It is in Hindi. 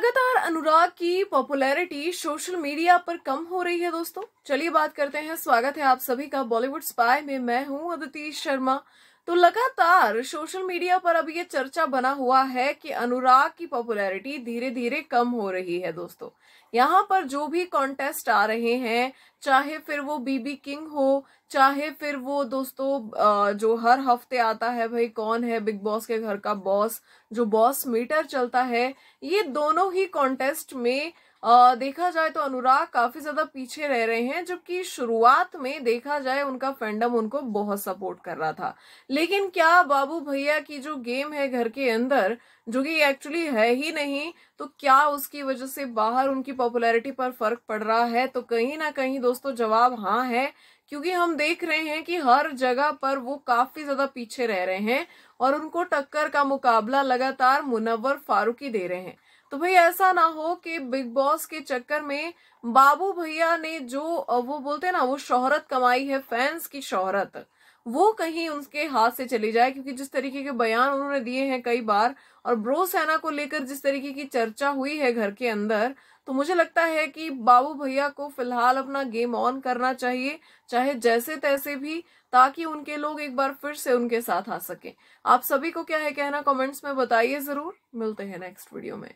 लगातार अनुराग की पॉपुलैरिटी सोशल मीडिया पर कम हो रही है दोस्तों चलिए बात करते हैं स्वागत है आप सभी का बॉलीवुड स्पाई में मैं हूं अदिति शर्मा तो लगातार सोशल मीडिया पर अब ये चर्चा बना हुआ है कि अनुराग की पॉपुलैरिटी धीरे धीरे कम हो रही है दोस्तों यहाँ पर जो भी कॉन्टेस्ट आ रहे हैं चाहे फिर वो बीबी किंग हो चाहे फिर वो दोस्तों जो हर हफ्ते आता है भाई कौन है बिग बॉस के घर का बॉस जो बॉस मीटर चलता है ये दोनों ही कॉन्टेस्ट में देखा जाए तो अनुराग काफी ज्यादा पीछे रह रहे हैं जबकि शुरुआत में देखा जाए उनका फैंडम उनको बहुत सपोर्ट कर रहा था लेकिन क्या बाबू भैया की जो गेम है घर के अंदर जो कि एक्चुअली है ही नहीं तो क्या उसकी वजह से बाहर उनकी पॉपुलैरिटी पर फर्क पड़ रहा है तो कहीं ना कहीं दोस्तों जवाब हाँ है क्योंकि हम देख रहे हैं कि हर जगह पर वो काफी ज्यादा पीछे रह रहे हैं और उनको टक्कर का मुकाबला लगातार मुनवर फारूकी दे रहे हैं तो भाई ऐसा ना हो कि बिग बॉस के चक्कर में बाबू भैया ने जो वो बोलते हैं ना वो शोहरत कमाई है फैंस की शोहरत वो कहीं उनके हाथ से चली जाए क्योंकि जिस तरीके के बयान उन्होंने दिए हैं कई बार और ब्रो सेना को लेकर जिस तरीके की चर्चा हुई है घर के अंदर तो मुझे लगता है कि बाबू भैया को फिलहाल अपना गेम ऑन करना चाहिए चाहे जैसे तैसे भी ताकि उनके लोग एक बार फिर से उनके साथ आ सके आप सभी को क्या है कहना कमेंट्स में बताइए जरूर मिलते हैं नेक्स्ट वीडियो में